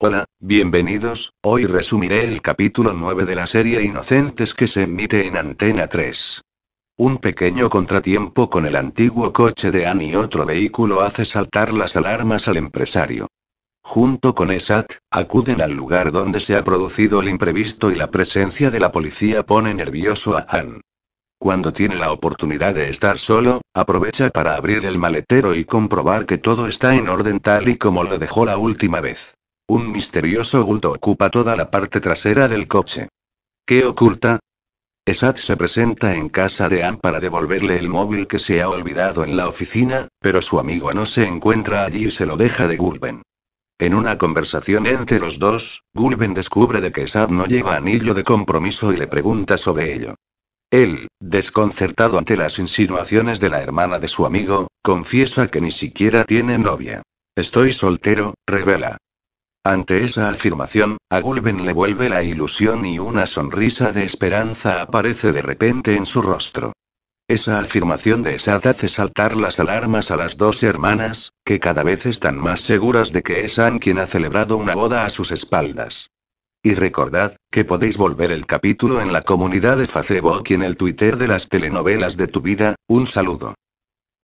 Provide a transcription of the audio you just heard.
Hola, bienvenidos, hoy resumiré el capítulo 9 de la serie Inocentes que se emite en Antena 3. Un pequeño contratiempo con el antiguo coche de Anne y otro vehículo hace saltar las alarmas al empresario. Junto con Esat, acuden al lugar donde se ha producido el imprevisto y la presencia de la policía pone nervioso a Anne. Cuando tiene la oportunidad de estar solo, aprovecha para abrir el maletero y comprobar que todo está en orden tal y como lo dejó la última vez. Un misterioso bulto ocupa toda la parte trasera del coche. ¿Qué oculta? Esad se presenta en casa de Ann para devolverle el móvil que se ha olvidado en la oficina, pero su amigo no se encuentra allí y se lo deja de Gulben. En una conversación entre los dos, Gulben descubre de que Esad no lleva anillo de compromiso y le pregunta sobre ello. Él, desconcertado ante las insinuaciones de la hermana de su amigo, confiesa que ni siquiera tiene novia. Estoy soltero, revela. Ante esa afirmación, a Gulben le vuelve la ilusión y una sonrisa de esperanza aparece de repente en su rostro. Esa afirmación de Esad hace saltar las alarmas a las dos hermanas, que cada vez están más seguras de que es Anne quien ha celebrado una boda a sus espaldas. Y recordad, que podéis volver el capítulo en la comunidad de Facebook y en el Twitter de las telenovelas de tu vida, un saludo.